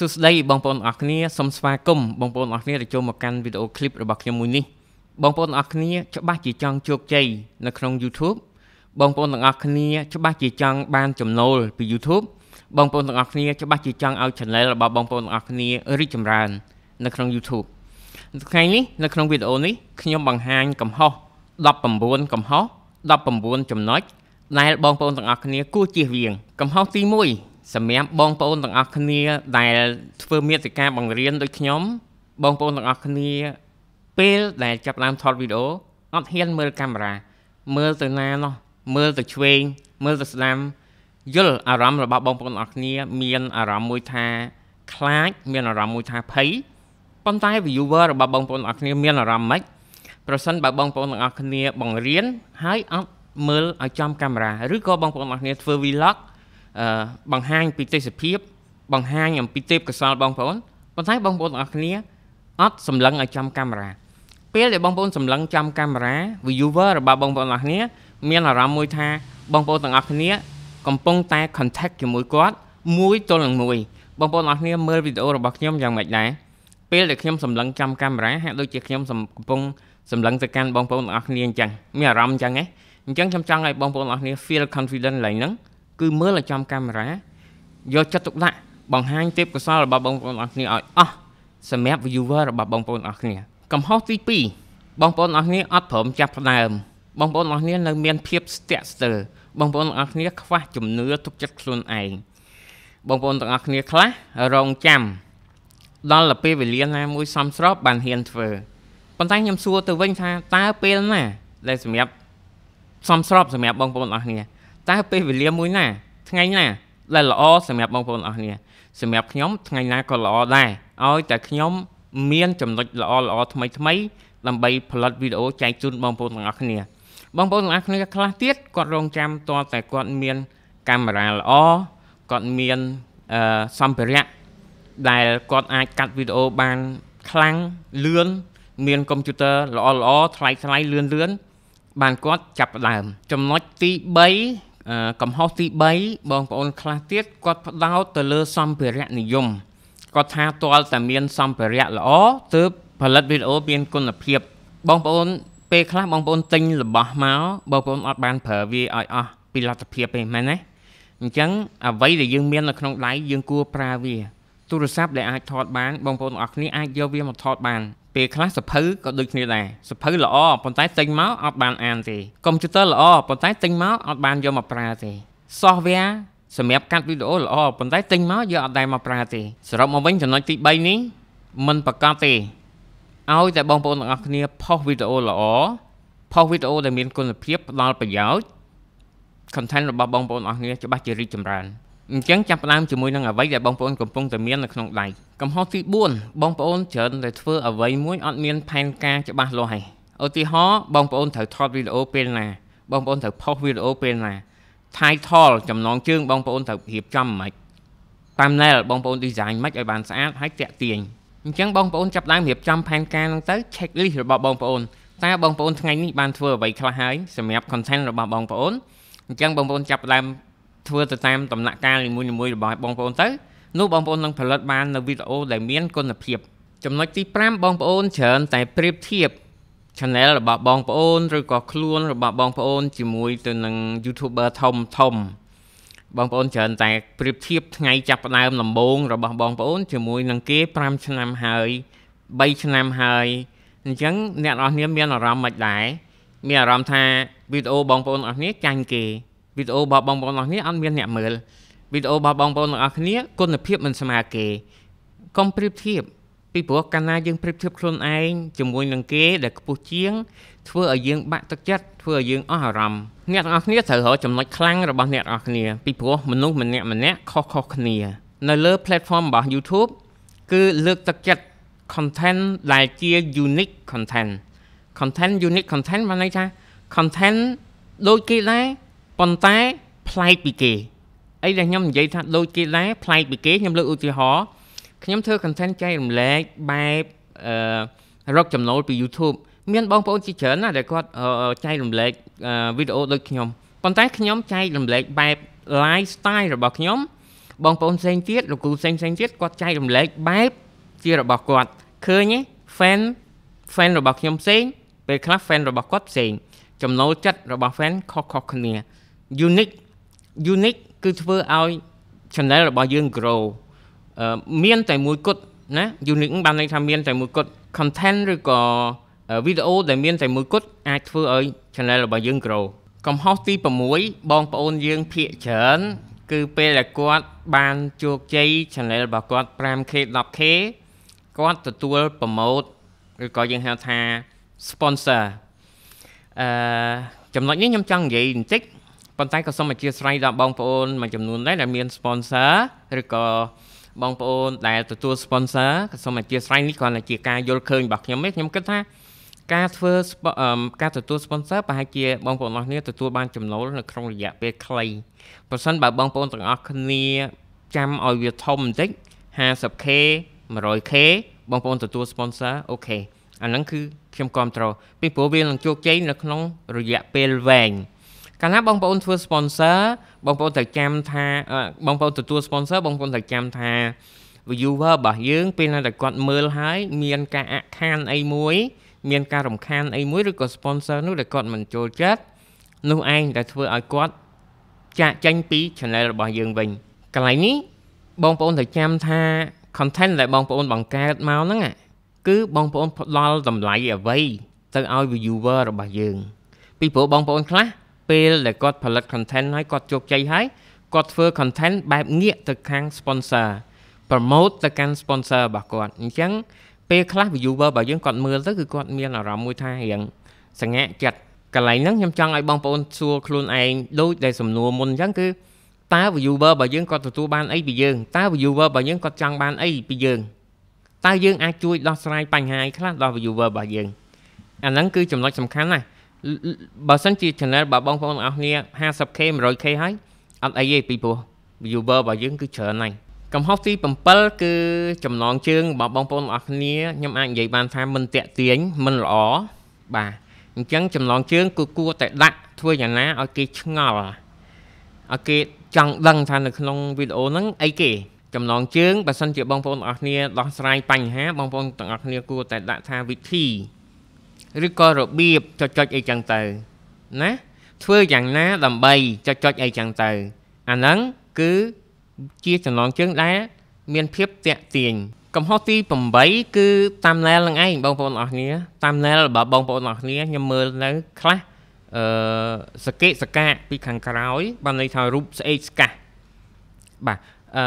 សួស្តីបងប្អូនអរគ្នាសូមស្វាគមន៍បងប្អូនអរគ្នាដែលចូលមកកាន់វីដេអូឃ្លីបរបស់ខ្ញុំមួយនេះបងប្អូនអរគ្នាច្បាស់ជាចង់ជោគជ័យនៅក្នុង YouTube បងប្អូនទាំងអស់គ្នា ច្បាស់ជាចង់បានចំណូលពី YouTube បងប្អូនទាំងអស់គ្នាច្បាស់ជាចង់ឲ្យ channel របស់បងប្អូនទាំងអស់គ្នារីកចម្រើននៅក្នុង YouTube ថ្ងៃនេះនៅក្នុងវីដេអូនេះខ្ញុំ បង្ហាញកំហុស19កំហុស19ចំណុចដែល បងប្អូនទាំងអស់គ្នា គួរជៀសវាងកំហុសទី1សម្រាប់បងប្អូនទាំងអស់គ្នា ដែលធ្វើមេតិការបង្រៀនដូចខ្ញុំ បងប្អូនទាំងអស់គ្នា ពេលដែលចាប់ដើមថតវីដេអូអត់ហ៊ានមើលកាមេរ៉ាមើលទៅណានោះមើលទៅឆ្វេងមើលទៅស្ដាំយល់អារម្មណ៍របស់បងប្អូនទាំងអស់គ្នា មានអារម្មណ៍មួយថា ខ្លាចមានអារម្មណ៍មួយថាភ័យប៉ុន្តែ viewer របស់បងប្អូនទាំងអស់គ្នាមានអារម្មណ៍ម៉េចប្រសិនបើបងប្អូនទាំងអស់គ្នា បង្រៀនហើយអត់មើលឲ្យចំកាមេរ៉ាឬក៏បងប្អូនទាំងអស់គ្នាធ្វើ vlog បង្ហាញពីទេសភាពបង្ហាញអំពីទេពកោសលបងប្អូនប៉ុន្តែបងប្អូនទាំងអស់គ្នាអត់សម្លឹងឲ្យចំកាមេរ៉ាពេលដែលបងប្អូនសម្លឹងចំកាមេរ៉ា viewer របស់បងប្អូនទាំងអស់គ្នាមានអារម្មណ៍មួយថាបងប្អូនទាំងអស់គ្នា កំពុងតែ contact ជាមួយគាត់ មួយទល់នឹងមួយ បងប្អូនទាំងអស់គ្នាមើលវីដេអូរបស់ខ្ញុំយ៉ាងម៉េចដែរពេលដែលខ្ញុំសម្លឹងចំកាមេរ៉ាហាក់ដូចជាខ្ញុំកំពុងសម្លឹងទៅកាន់បងប្អូនទាំងអស់គ្នាអញ្ចឹងមានអារម្មណ៍អញ្ចឹងហ៎អញ្ចឹងខ្ញុំចង់ឲ្យបងប្អូនទាំងអស់គ្នា feel confident ឡើងហ្នឹងគឺមើលឲ្យចំកាមេរ៉ាយកចិត្តទុកដាក់បង្ហាញទេពកោសលរបស់បងប្អូនអរគ្នាឲ្យអស់សម្រាប់ viewer របស់បងប្អូនអរគ្នាកំហុសទី2បងប្អូនអរគ្នាអត់ព្រមចាប់ផ្ដើមបងប្អូនអរគ្នានៅមានភាពស្ទាក់ស្ទើរបងប្អូនអរគ្នាខ្វះជំនឿទុកចិត្តខ្លួនឯងបងប្អូនទាំងអស់គ្នាខ្លះរងចាំដល់ទៅពេលវេលាណាមួយសំស្របបានហ៊ានធ្វើប៉ុន្តែខ្ញុំសួរទៅវិញថាតើពេលណាដែលសម្រាប់សំស្របសម្រាប់បងប្អូនអរគ្នាតើពេលវេលាមួយណាថ្ងៃណាដែលល្អសម្រាប់បងប្អូនអស់គ្នាសម្រាប់ខ្ញុំថ្ងៃណាក៏ល្អដែរឲ្យតែខ្ញុំមានចំណុចល្អល្អថ្មីថ្មីដើម្បីផលិតវីដេអូចែកជូនបងប្អូនទាំងអស់គ្នា បងប្អូនទាំងអស់គ្នាខ្លះទៀតគាត់រងចាំតតែគាត់មានកាមេរ៉ាល្អគាត់មានអឺសម្ភារៈដែលគាត់អាចកាត់វីដេអូបានខ្លាំងលឿនមានកុំព្យូទ័រល្អល្អថ្លៃថ្លៃលឿនលឿនបានគាត់ចាប់ផ្ដើមចំណុចទី3កំហុសទី3បងប្អូនខ្លះទៀតគាត់ផ្ដោតទៅលើ សម្ភារៈនិយមគាត់ថាទាល់តែមានសម្ភារៈល្អទើបផលិតវីដេអូមានគុណភាព បងប្អូនពេលខ្លះបងប្អូនទិញរបស់មកបងប្អូនអត់បានប្រើវាឲ្យអស់ពីលទ្ធភាពទេមែនទេអញ្ចឹងអ្វីដែលយើងមាននៅក្នុងដៃយើងគួរប្រើវាទូរស័ព្ទដែលអាចថតបានបងប្អូនអរគ្នាអាចយកវាមកថតបានពេលខ្លះសភៅក៏ដូចគ្នាដែរសភៅល្អប៉ុន្តែទិញមកអត់បានអានទេកុំព្យូទ័រល្អប៉ុន្តែទិញមកអត់បានយកមកប្រើទេ software សម្រាប់កាត់វីដេអូល្អប៉ុន្តែទិញមកយកអត់ដែរមកប្រើទេសរុបមកវិញចំណុចទី3នេះមិនប្រកាសទេឲ្យតែបងប្អូនទាំងអស់គ្នាផុសវីដេអូល្អផុសវីដេអូដែលមានគុណភាពផ្ដល់ប្រយោជន៍ content របស់បងប្អូនអស់គ្នាច្បាស់ជារីកចម្រើនអញ្ចឹងចាប់ផ្ដើមជាមួយនឹងអ្វីដែលបងប្អូនកំពុងតែមាននៅក្នុងដៃកំហុសទី4បងប្អូនច្រើនតែធ្វើអ្វីមួយអត់មានផែនការច្បាស់លាស់ឯងឧទាហរណ៍បងប្អូនត្រូវថតវីដេអូពេលណាបងប្អូនត្រូវផុសវីដេអូពេលណា title ចំណងជើងបងប្អូនត្រូវរៀបចំហ្មង thumbnail បងប្អូន design ហ្មងឲ្យបានស្អាតហើយតាក់ទាញអញ្ចឹងបងប្អូនចាប់ដើមរៀបចំផែនការហ្នឹងទៅ checklist របស់បងប្អូនតើបងប្អូនថ្ងៃនេះបានធ្វើអ្វីខ្លះហើយសម្រាប់ content របស់បងប្អូនអញ្ចឹងបងប្អូន ចាប់ដើមធ្វើទៅតាមដំណាក់កាលនីមួយៗរបស់បងប្អូនទៅនោះបងប្អូននឹងផលិតបាននៅវីដេអូដែលមានគុណភាពចំណុចទី5បងប្អូនច្រើនតែប្រៀបធៀប channel របស់បងប្អូនឬក៏ខ្លួន របស់បងប្អូន ជាមួយទៅនឹង YouTuber ធំធំបងប្អូនច្រើនតែប្រៀបធៀបថ្ងៃចាប់ផ្ដើមដំបូងរបស់បងប្អូន ជាមួយនឹងគេ5ឆ្នាំហើយ3ឆ្នាំហើយអញ្ចឹងអ្នកនរគ្នាមានអារម្មណ៍មិនដែរមានអារម្មណ៍ថាវីដេអូបងប្អូនអស់គ្នាចាញ់គេវីដេអូរបស់បងប្អូនទាំងអស់គ្នាអត់មានអ្នកមើល វីដេអូរបស់បងប្អូនទាំងអស់គ្នាគុណភាពមិនស្មើគេកុំប្រៀបធៀបពីព្រោះកាលណាយើងប្រៀបធៀបខ្លួនឯងជាមួយនឹងគេដែលខ្ពស់ជាង ធ្វើឲ្យយើងបាក់ទឹកចិត្តធ្វើឲ្យយើងអស់អារម្មណ៍អ្នកទាំងអស់គ្នាត្រូវរកចំណុចខ្លាំងរបស់អ្នកទាំងអស់គ្នាពីព្រោះមនុស្សម្នាក់ម្នាក់ខុសៗគ្នា នៅលើ platform របស់ YouTube គឺលើកទឹកចិត្ត content ដែលជា unique content content unique content បានន័យថា content ដូចគេដែរប៉ុន្តែប្លែកពីគេអីដែលខ្ញុំនិយាយថាដូចគេដែរប្លែកពីគេខ្ញុំលើកឧទាហរណ៍ខ្ញុំធ្វើ content ចែករំលែកបែបអឺរកចំណូលពី YouTube មានបងប្អូនជាច្រើនណាដែលគាត់ចែករំលែកវីដេអូដូចខ្ញុំប៉ុន្តែខ្ញុំចែករំលែកបែប lifestyle របស់ខ្ញុំ បងប្អូនផ្សេងទៀតលោកគ្រូផ្សេងផ្សេងទៀតគាត់ចែករំលែកបែប ជារបស់គាត់ឃើញទេ fan fan របស់ខ្ញុំផ្សេងពេលខ្លះ fan របស់គាត់ផ្សេងចំណូលចិត្តរបស់ fan ខុសៗគ្នា unique unique គឺធ្វើឲ្យ channel របស់យើង grow មាន តែមួយគត់ណា unique បានន័យថាមានតែមួយគត់ content ឬក៏ video ដែលមានតែមួយគត់អាចធ្វើឲ្យ channel របស់យើង grow កំហុសទី6បងប្អូនយើងភាកច្រើន គឺពេលដែលគាត់បានជោគជ័យ channel របស់គាត់ 5k 10k គាត់ទទួល promote ឬក៏យើងហៅថា sponsor អឺចំណុចនេះខ្ញុំចង់និយាយបន្តិចប៉ុន្តែក៏សូមអធិស្ឋានដល់បងប្អូនមួយចំនួនដែរដែលមាន sponsor ឬក៏បងប្អូនដែលទទួល sponsor ក៏សូមអធិស្ឋាននេះគ្រាន់តែជាការយល់ឃើញរបស់ខ្ញុំទេខ្ញុំគិតថា ការធ្វើការទទួល sponsor ប្រហែលជាបងប្អូនអស់គ្នាទទួលបានចំណូលនៅក្នុង រយៈពេលខ្លីប្រសិនបើបងប្អូនទាំងអស់គ្នាចាំឲ្យវាធំបន្តិច 50k 100k បងប្អូនទទួល sponsor អូខេអាហ្នឹងគឺខ្ញុំគ្រប់ត្រូលពីព្រោះវានឹងជោគជ័យនៅក្នុងរយៈពេលវែងកាលណាបងប្អូនធ្វើ sponsor បងប្អូនត្រូវចាំថាបងប្អូនទទួល sponsor បងប្អូនត្រូវចាំថា viewer របស់យើងពេលណាតែគាត់មើលហើយ មាន ការអខានអីមួយ មានការរំខានអីមួយឬក៏ sponsor នោះដែលគាត់មិនចូលចិត្តនោះឯងដែលធ្វើឲ្យគាត់ចាក់ចេញពី channel របស់យើងវិញកន្លែងនេះ បងប្អូនត្រូវចាំថា content ដែលបងប្អូនបង្កើតមកហ្នឹងគឺបងប្អូនផ្ដល់តម្លៃអ្វីទៅឲ្យ viewer របស់យើងពីព្រោះបងប្អូនខ្លះពេលដែលគាត់ផលិត content ហើយគាត់ជោគជ័យហើយគាត់ធ្វើ content បែបងាកទៅខាង sponsor promote ទៅកាន់ sponsor របស់គាត់អញ្ចឹងពេលខ្លះ viewer របស់យើងគាត់មើលទៅគឺគាត់មានអារម្មណ៍មួយថារៀងសង្ហាក់ចិត្តកន្លែងហ្នឹងខ្ញុំចង់ឲ្យបងប្អូនសួរខ្លួនឯងដូចដែលសំណួរមុនអញ្ចឹងគឺតើ viewer របស់យើងគាត់ទទួលបានអីពីយើងតើ viewer របស់យើងគាត់ចង់បានអីពីយើងតើយើងអាចជួយដោះស្រាយបញ្ហា ខ្លះដល់ viewer របស់យើងអាហ្នឹងគឺចំណុចសំខាន់ណាស់បើសិនជា channel របស់បងប្អូនទាំងអស់គ្នា 50k 100k ហើយអត់អីទេពីព្រោះ viewer របស់យើងគឺច្រើនណាស់កំហុសទី7គឺចំណង ជើងរបស់បងប្អូនទាំងអស់គ្នាខ្ញុំអាចនិយាយបានថាមិនតាក់ទាញមិនល្អបាទអញ្ចឹងចំណងជើងគឺគួរតែដាក់ធ្វើយ៉ាងណាឲ្យគេឆ្ងល់ឲ្យគេចង់ដឹងថានៅក្នុងវីដេអូហ្នឹងអីគេចំណងជើងបើសិនជាបងប្អូនទាំងអស់គ្នាដោះស្រាយបញ្ហាបងប្អូនទាំងអស់គ្នាគួរតែដាក់ថាវិធីឬក៏របៀបចុចចុចអីចឹងទៅណាធ្វើយ៉ាងណាដើម្បីចុចចុចអីចឹងទៅ អាហ្នឹងគឺជាចំណងជើងដែលមានភាពតាក់ទាញកំហុសទី8គឺ តាមណែលនឹងឯងបងប្អូនអរគ្នាតាមណែលរបស់បងប្អូនអរគ្នាខ្ញុំមើលនៅខ្លះអឺសកេសកាពីខាងក្រោយ បានន័យថារូបស្អេកស្កាស់បាទអឺ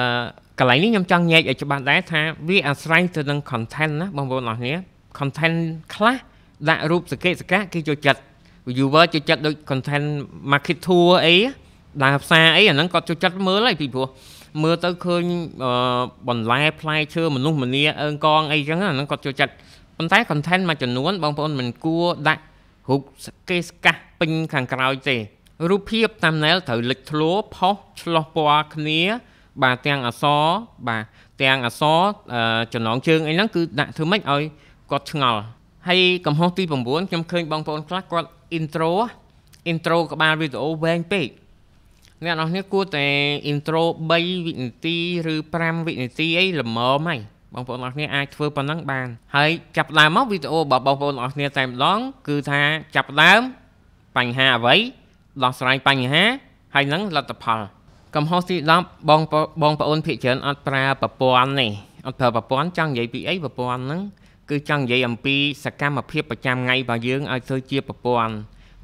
កន្លែងនេះខ្ញុំចង់ញែកឲ្យច្បាស់ដែរថាវាអាស្រ័យទៅនឹង content ណាបងប្អូនអរគ្នា content ខ្លះដាក់រូបសកេសកៈគេចូលចិត្ត viewer ចូលចិត្តដូច content market tour អីដើរផ្សារអីអាហ្នឹងគាត់ចូលចិត្តមើលហើយពីព្រោះមើលទៅឃើញបន្លែផ្លែឈើមនុស្សម្នាអើងកងអីចឹងអាហ្នឹងគាត់ចូលចិត្តប៉ុន្តែ content មួយចំនួន បងប្អូនមិនគួរដាក់រូបសកេសកាសពេញខាងក្រោយទេរូបភាព thumbnail ត្រូវលេចធ្លោផុសឆ្លោះពណ៌គ្នា បាទទាំងអសបាទទាំងអសចំណងជើងអីហ្នឹងគឺដាក់ធ្វើម៉េចឲ្យគាត់ឆ្ងល់ហើយកំហុសទី9ខ្ញុំឃើញបងប្អូនខ្លះគាត់ intro intro ក្បាលវីដេអូវែងពេកអ្នកនរនេះគួរតែ intro 3វិនាទីឬ5វិនាទីអីល្មមហើយបងប្អូនអរគ្នាអាចធ្វើប៉ុណ្ណឹងបាន ហើយចាប់ដើមមកវីដេអូរបស់បងប្អូនអរគ្នាតែម្ដងគឺថាចាប់ដើមបញ្ហាអ្វីដោះស្រាយបញ្ហា ហើយនឹងលទ្ធផលកំហុសទី10បងបងប្អូនភាគច្រើនអត់ប្រើប្រព័ន្ធនេះអត់ប្រើប្រព័ន្ធចង់និយាយពីអីប្រព័ន្ធហ្នឹងគឺចង់និយាយអំពីសកម្មភាពប្រចាំថ្ងៃរបស់យើងឲ្យធ្វើជាប្រព័ន្ធ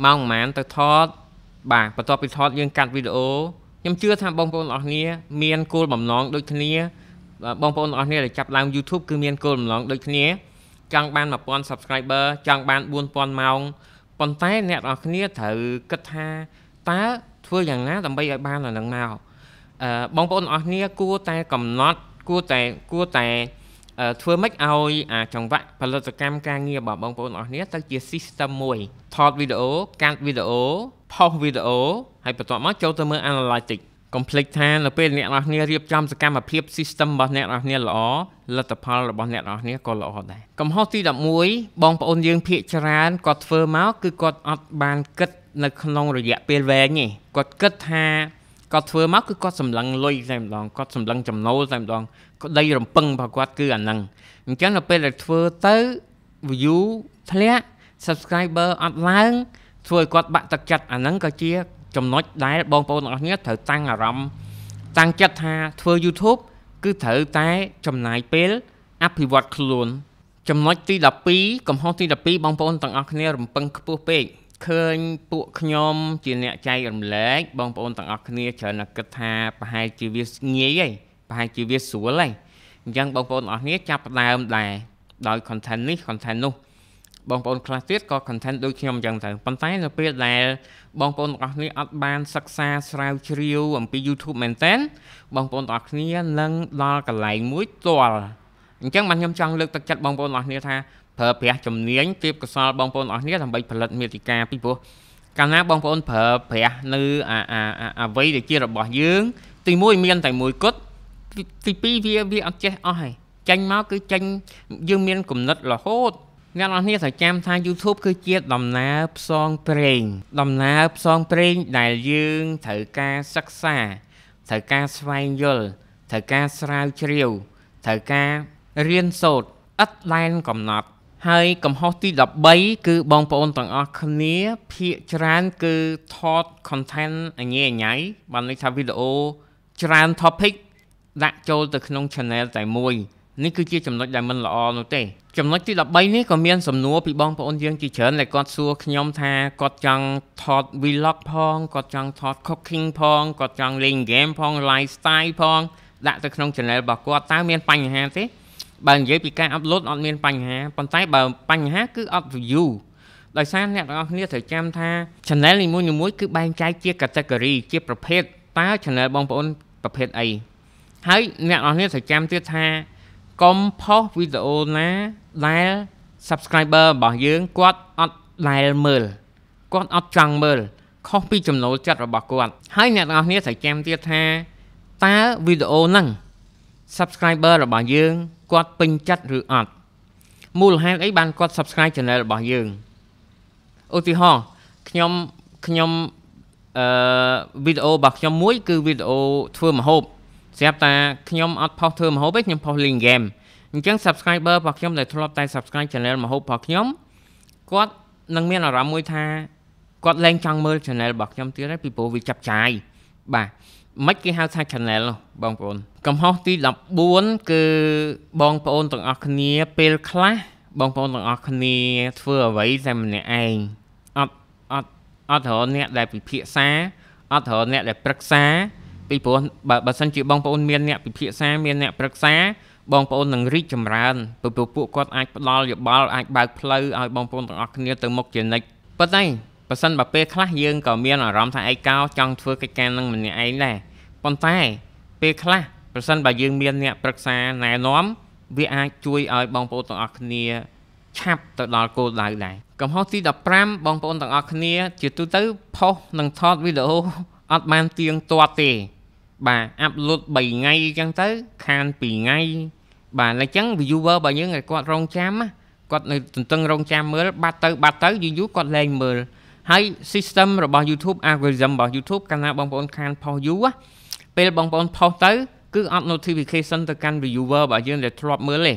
ម៉ោងប្រហែលទៅថត បាទបន្ទាប់ពីថតយើងកាត់វីដេអូខ្ញុំជឿថាបងប្អូនអរគ្នាមានគោលបំណងដូចគ្នា បងប្អូនអរគ្នាដែលចាប់ឡើង YouTube គឺមានគោលបំណងដូចគ្នាចង់បាន1000 subscriber ចង់បាន4000ម៉ោងប៉ុន្តែអ្នកនរគ្នាត្រូវគិតថាតើធ្វើយ៉ាងណាដើម្បីឲ្យបានដល់នឹងមកអឺបងប្អូនអរគ្នាគួរតែកំណត់គួរតែគួរតែធ្វើម៉េចឲ្យអាចង្វាក់ផលិតកម្មការងាររបស់បងប្អូនអស់គ្នាទៅជា system មួយថតវីដេអូកាត់វីដេអូផុសវីដេអូហើយបន្ទាប់មកចូលទៅមើល analytics កុំភ្លេចថានៅពេលអ្នកនរគ្នារៀបចំសកម្មភាព system របស់អ្នកនរគ្នាល្អលទ្ធផលរបស់អ្នកនរគ្នាក៏ល្អដែរកំហុសទី11បងប្អូនយើងភាកច្រើនគាត់ធ្វើមកគឺគាត់អត់បានគិតនៅក្នុងរយៈពេលវែងទេគាត់គិតថាគាត់ធ្វើមកគឺគាត់សម្លឹងលុយតែម្ដងគាត់សម្លឹងចំណូលតែម្ដងក្តី រំពឹងរបស់គាត់គឺអាហ្នឹងអញ្ចឹងដល់ពេលដែលធ្វើទៅ view ធ្លាក់ subscriber អត់ឡើងធ្វើឲ្យគាត់បាក់ទឹកចិត្តអាហ្នឹងក៏ជា ចំណុចដែលបងប្អូនទាំងអស់គ្នាត្រូវតាំងអារម្មណ៍តាំងចិត្តថាធ្វើ YouTube គឺត្រូវតែចំណាយពេលអភិវឌ្ឍខ្លួនចំណុចទី12កំហុសទី12បងប្អូនទាំងអស់គ្នារំពឹងខ្ពស់ពេកឃើញពួកខ្ញុំជាអ្នកចែករំលែកបងប្អូនទាំងអស់គ្នាច្រើនតែគិតថាប្រហែលជាវាងាយហើយប្រហែលជាវាស្រួលហើយអញ្ចឹងបងប្អូនទាំងអស់គ្នាចាប់ផ្ដើមដែរដោយ content នេះ content នោះបងប្អូនខ្លះទៀតក៏ content ដូចខ្ញុំអញ្ចឹងទៅប៉ុន្តែនៅពេលដែលបងប្អូនទាំងអស់គ្នាអត់បានសិក្សាស្រាវជ្រាវអំពី YouTube មែនតើបងប្អូនទាំងអស់គ្នានឹងដល់កន្លែងមួយទាល់អញ្ចឹងបានខ្ញុំចង់លើកទឹកចិត្តបងប្អូនទាំងអស់គ្នាថាប្រើប្រាស់ជំនាញទេពកោសលបងប្អូនអស់គ្នាដើម្បីផលិតមេតិកាពីព្រោះកាលណាបងប្អូនប្រើប្រាស់នៅអ្វីដែលជារបស់យើង ទី1មានតែមួយគត់ទី2វាវាអត់ចេះអស់ហើយចាញ់មកគឺចាញ់យើងមានគំនិតរហូតអ្នកនរគ្នាត្រូវចាំថា YouTube គឺជាដំណើរផ្សងព្រេង ដំណើរផ្សងព្រេងដែលយើងត្រូវការសិក្សាត្រូវការស្វែងយល់ត្រូវការស្រាវជ្រាវត្រូវការរៀនសូត្រឥតដែនកំណត់ហើយកំហុសទី13គឺបងប្អូនទាំងអស់គ្នាភាកច្រើនគឺថត content អញអញៃ បានន័យថាវីដេអូច្រើន topic ដាក់ចូលទៅក្នុង channel តែមួយនេះគឺជាចំណុចដែលមិនល្អនោះទេចំណុចទី13នេះក៏មានសំណួរពីបងប្អូនយើងជាច្រើនដែលគាត់សួរខ្ញុំថាគាត់ចង់ថត vlog ផងគាត់ចង់ថត cooking ផងគាត់ចង់លេង game ផង lifestyle ផងដាក់ទៅក្នុង channel របស់គាត់តើមានបញ្ហាទេបើនិយាយពីការអាប់ឡូតអត់មានបញ្ហាប៉ុន្តែបើបញ្ហាគឺអត់ view ដោយសារអ្នកទាំងអស់គ្នាត្រូវចាំថា channel នីមួយៗគឺបែងចែកជា category ជាប្រភេទតើ channel បងប្អូនប្រភេទអីហើយអ្នកទាំងអស់គ្នាត្រូវចាំទៀតថាកុំផុសវីដេអូណាដែល subscriber របស់យើងគាត់អត់ដែលមើលគាត់អត់ចង់មើលខុសពីចំណូលចិត្តរបស់គាត់ ហើយអ្នកទាំងអស់គ្នាត្រូវចាំទៀតថាតើវីដេអូហ្នឹង subscriber របស់យើងគាត់ពេញចិត្តឬអត់មូលហេតុអីបានគាត់ subscribe channel របស់យើងឧទាហរណ៍ខ្ញុំខ្ញុំអឺវីដេអូរបស់ខ្ញុំមួយ គឺវីដេអូធ្វើម្ហូបស្រាប់តែខ្ញុំអត់ផុសធ្វើម្ហូបទេខ្ញុំផុសលេងហ្គេមអញ្ចឹង subscriber របស់ខ្ញុំដែលធ្លាប់តែ subscribe channel ម្ហូបរបស់ខ្ញុំគាត់នឹងមានអារម្មណ៍មួយថាគាត់លែងចង់មើល channel របស់ខ្ញុំទៀតហើយពីព្រោះវាចាប់ចាយបាទមិនគេហៅថា channel នោះបងប្អូនកំហុសទី14គឺបងប្អូនទាំងអស់គ្នា ពេលខ្លះបងប្អូនទាំងអស់គ្នាធ្វើអ្វីតែម្នាក់ឯងអត់អត់អត់រកអ្នកដែល ពិភាក្សាអត់រកអ្នកដែលប្រឹក្សាពីព្រោះបើបើសិនជាបងប្អូនមានអ្នកពិភាក្សាមានអ្នកប្រឹក្សាបងប្អូននឹងរីកចម្រើនព្រោះពួកគាត់អាចផ្ដល់យោបល់អាចបើកផ្លូវឲ្យបងប្អូនទាំងអស់គ្នាទៅមុខជានិច្ចប៉ុន្តែបើសិនបើពេលខ្លះយើងក៏មានអារម្មណ៍ថាឯកោចង់ធ្វើកិច្ចការនឹងម្នាក់ឯងដែរប៉ុន្តែពេលខ្លះប្រសិនបើយើងមានអ្នកប្រឹក្សាណែនាំវាអាចជួយឲ្យបងប្អូនទាំងអស់គ្នាឆាប់ទៅដល់គោលដៅដែរកំហុសទី15បងប្អូនទាំងអស់គ្នាជាទូទៅផុសនិងថតវីដេអូអត់បានទៀងទាត់ទេ បាទអាប់ឡូត3ថ្ងៃអញ្ចឹងទៅខាន2ថ្ងៃបាទអញ្ចឹង viewer របស់យើងគាត់រងចាំគាត់នៅទន្ទឹងរងចាំមើលបាត់ទៅបាត់ទៅយូរយូរគាត់លែងមើលហើយ system របស់ YouTube algorithm របស់ YouTube កាលណាបងប្អូនខានផុសយូរពេលបងប្អូនផុសទៅគឺអត់ notification ទៅកាន់ viewer របស់យើងដែលធ្លាប់មើលទេ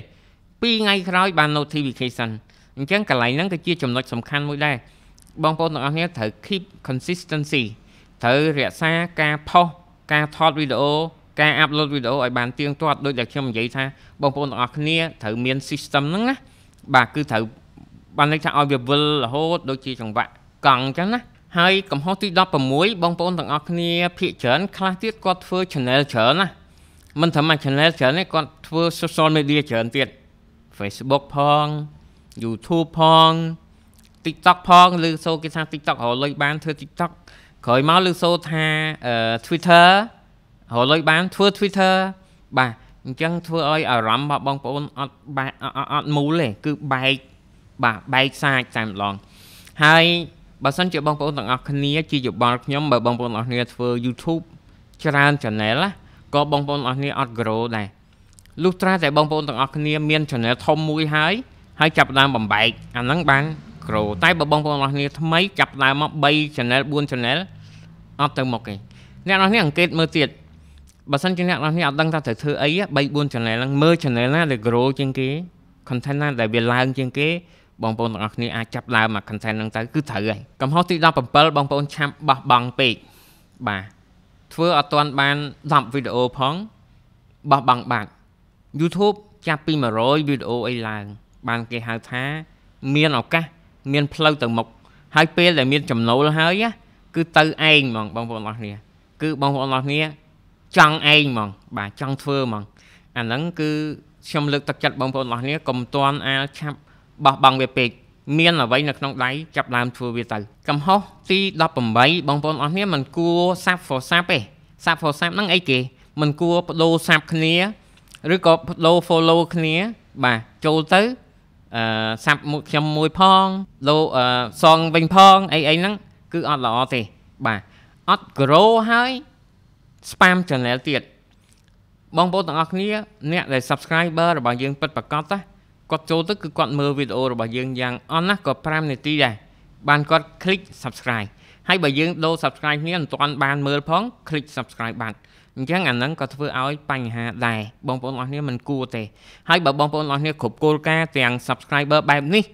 ពីរថ្ងៃក្រោយបាន notification អញ្ចឹងកន្លែងហ្នឹងក៏ជាចំណុចសំខាន់មួយដែរបងប្អូនទាំងអស់គ្នាត្រូវ keep consistency ត្រូវរក្សាការផុសការថតវីដេអូការ upload វីដេអូឲ្យបានទៀងទាត់ដូចដែលខ្ញុំនិយាយថាបងប្អូនទាំងអស់គ្នាត្រូវមាន system ហ្នឹងណា បាទគឺត្រូវបានន័យថាឲ្យវាវិលរហូតដូចជាចង្វាក់កង់អញ្ចឹងណាហើយកំហុសទី16បងប្អូនទាំងអស់គ្នាភាកច្រើនខ្លះទៀតគាត់ធ្វើ channel ច្រើនណាមិនត្រឹមតែ channel ច្រើនទេគាត់ធ្វើ social media ច្រើនទៀត Facebook ផង YouTube ផង TikTok ផងឬសូគេថា TikTok រលុយបានធ្វើ TikTok ក្រោយមកឬសូថា Twitter រលុយបានធ្វើ Twitter បាទអញ្ចឹងធ្វើឲ្យអារម្មណ៍របស់បងប្អូនអត់បែកអត់មូលទេគឺបែកបាទបែកសាច់តែម្ដងហើយបើសិនជាបងប្អូនទាំងអស់គ្នាជាយោបល់ខ្ញុំបើបងប្អូនទាំងអស់គ្នាធ្វើ YouTube ច្រើន channel ណាក៏បងប្អូនទាំងអស់គ្នាអត់ grow ដែរលុះត្រាតែបងប្អូនទាំងអស់គ្នាមាន channel ធំមួយហើយហើយចាប់ដើមបំបែកអាហ្នឹងបាន grow តែបើបងប្អូនទាំងអស់គ្នាថ្មីចាប់ដើមមក3 channel 4 channel អត់ទៅមុខទេអ្នកទាំងអស់គ្នាអង្កេតមើលទៀតបើសិនជាអ្នកទាំងអស់គ្នាអត់ដឹងថាត្រូវធ្វើអី3 4 channel ហ្នឹងមើល channel ណាដែល grow ជាងគេ content ណាដែលវាឡើងជាងគេបងប្អូនទាំងអស់គ្នាអាចចាប់ដើមមក content ហ្នឹងទៅគឺត្រូវហើយកំហុសទី17បងប្អូនឆាប់បោះបង់ពេកបាទធ្វើអត់ទាន់បាន10វីដេអូផងបោះបង់បាត់ YouTube ចាប់ពី100វីដេអូអីឡើងបានគេហៅថា មានឱកាសមានផ្លូវទៅមុខហើយពេលដែលមានចំណូលហើយគឺទៅឯងហ្មងបងប្អូនអរគ្នាគឺបងប្អូនអរគ្នាចង់ឯងហ្មងបាទចង់ធ្វើហ្មងអាហ្នឹងគឺខ្ញុំលើកទឹកចិត្តបងប្អូនអរគ្នាកុំតន់អាលឆាប់បោះបង់វាពេកមានអ្វីនៅក្នុងដៃចាប់ដើមធ្វើវាទៅកំហុសទី18បងប្អូនអស់គ្នាមិនគួរសាប់ហ្វសាប់ទេសាប់ហ្វសាប់ហ្នឹងអីគេ មិនគួរបដូរសាប់គ្នាឬក៏បដូរ follow គ្នា បាទចូលទៅអឺសាប់មួយខ្ញុំមួយផងលោអឺសងវិញផងអីអីហ្នឹងគឺអត់ល្អទេបាទអត់ grow ហើយ spam channel ទៀតបងប្អូនទាំងអស់គ្នាអ្នកដែល subscriber របស់យើងពិតប្រាកដណាគាត់ចូលទៅគឺគាត់មើលវីដេអូរបស់យើងយ៉ាងអន់ណាស់ក៏5នាទីដែរបានគាត់ click subscribe ហើយបើយើងដូរ subscribe គ្នាមិនទាន់ បានមើលផង click subscribe បាត់អញ្ចឹងអាហ្នឹងក៏ធ្វើឲ្យបញ្ហាដែរបងប្អូនអស់គ្នាមិនគួរទេ ហើយបើបងប្អូនអស់គ្នាគ្រប់គោលការណ៍ទាំង subscriber បែបនេះ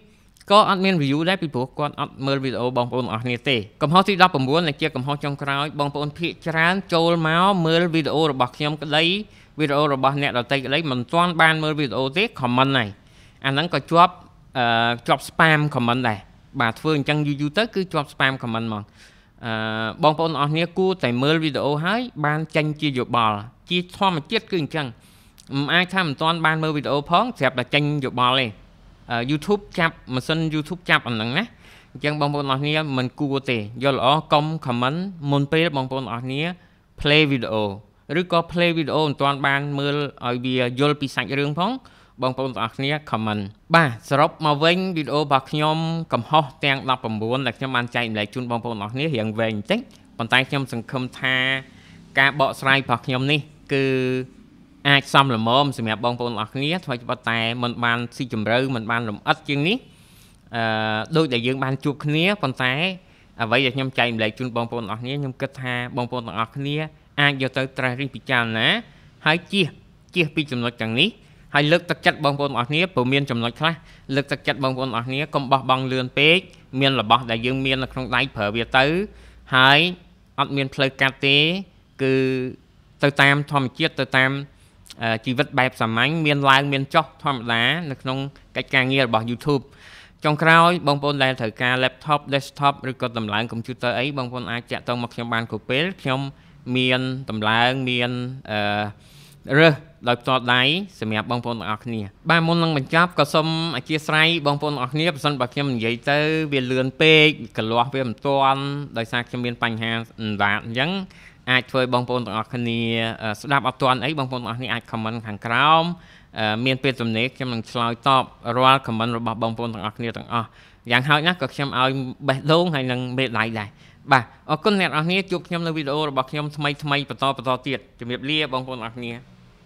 ក៏អត់មាន view ដែរពីព្រោះគាត់អត់មើលវីដេអូបងប្អូនអស់គ្នាទេកំហុសទី19ដែលជាកំហុសចុងក្រោយ បងប្អូនភាគច្រើនចូលមកមើលវីដេអូរបស់ខ្ញុំក្តីវីដេអូរបស់អ្នកដទៃក្តីមិនទាន់បានមើលវីដេអូទេ comment ហ្នឹងអាហ្នឹងក៏ជាប់អឺជាប់ spam comment ដែរបាទធ្វើអញ្ចឹងយូរយូរទៅគឺជាប់ spam comment ហ្មងអឺបងប្អូនអស់គ្នាគួរតែមើលវីដេអូហើយបានចាញ់ជាយោបល់ជាធម្មជាតិគឺអញ្ចឹងមិនអាចថាមិនទាន់បានមើលវីដេអូផងស្រាប់តែចាញ់យោបល់ទេ YouTube ចាប់ម៉ាស៊ីន YouTube ចាប់អាហ្នឹងណាអញ្ចឹងបងប្អូនអស់គ្នាមិនគួរទេយកល្អកុំ comment មុនពេលបងប្អូនអស់គ្នា play video ឬក៏ play video មិនទាន់បានមើលឲ្យវាយល់ពីសាច់រឿងផងបងប្អូនទាំងអស់គ្នា comment បាទសរុបមកវិញវីដេអូរបស់ខ្ញុំកំហុសទាំង19ដែលខ្ញុំបានចែកម្លែកជូនបងប្អូនទាំងអស់គ្នារៀងវែងបន្តិចប៉ុន្តែខ្ញុំសង្ឃឹមថាការបកស្រាយរបស់ខ្ញុំនេះ គឺអាចសំលមមសម្រាប់បងប្អូនទាំងអស់គ្នាថ្មីប៉ុន្តែมันបានស៊ីជម្រៅมันបានលំអិតជាងនេះអឺដូចដែលយើង បានជួបគ្នាប៉ុន្តែអ្វីដែលខ្ញុំចែកម្លែកជូនបងប្អូនទាំងអស់គ្នាខ្ញុំគិតថាបងប្អូនទាំងអស់គ្នា អាចយកទៅត្រិះរិះពិចារណា ហើយជៀសជៀសពីចំណុចទាំងនេះហើយលើកទឹកចិត្តបងប្អូនទាំងអស់គ្នាព្រោះមានចំណុចខ្លះលើកទឹកចិត្តបងប្អូនទាំងអស់គ្នាកុំបោះបង់លឿនពេកមានរបស់ដែលយើងមាននៅក្នុងដៃប្រើវាទៅហើយអត់មានផ្លូវកាត់ទេគឺទៅតាមធម្មជាតិទៅតាមជីវិតបែបសាមញ្ញមានឡើងមានចុះធម្មតានៅក្នុងកិច្ចការងាររបស់ YouTube ចុងក្រោយបងប្អូនដែលត្រូវការ laptop desktop ឬក៏តម្លើង computer អីបងប្អូនអាចចាក់ទៅមកខ្ញុំបានគ្រប់ពេលខ្ញុំមានតម្លើងមានអឺរើសដោយផ្ទាល់ដៃសម្រាប់បងប្អូនទាំងអស់គ្នា បាទមុននឹងបញ្ចប់ក៏សូមអធិស្ឋានបងប្អូនទាំងអស់គ្នាប្រសិនបើខ្ញុំនិយាយទៅវាលឿនពេកកលាស់វាមិនទាន់ដោយសារខ្ញុំមានបញ្ហាអណ្ដាតអញ្ចឹងអាចធ្វើឲ្យបងប្អូនទាំងអស់គ្នាស្ដាប់អត់ទាន់អីបងប្អូនទាំងអស់គ្នាអាច comment ខាងក្រោម មានពេលទំនេរខ្ញុំនឹងឆ្លើយតបរាល់ comment របស់បងប្អូនទាំងអស់គ្នាទាំងអស់យ៉ាងហោចណាស់ក៏ខ្ញុំឲ្យបេះដូងហើយនឹងមេដៃដែរបាទអរគុណអ្នកនរគ្នាជួបខ្ញុំនៅវីដេអូរបស់ខ្ញុំថ្មីថ្មីបន្តបន្តទៀតជម្រាបលាបងប្អូនអរគ្នា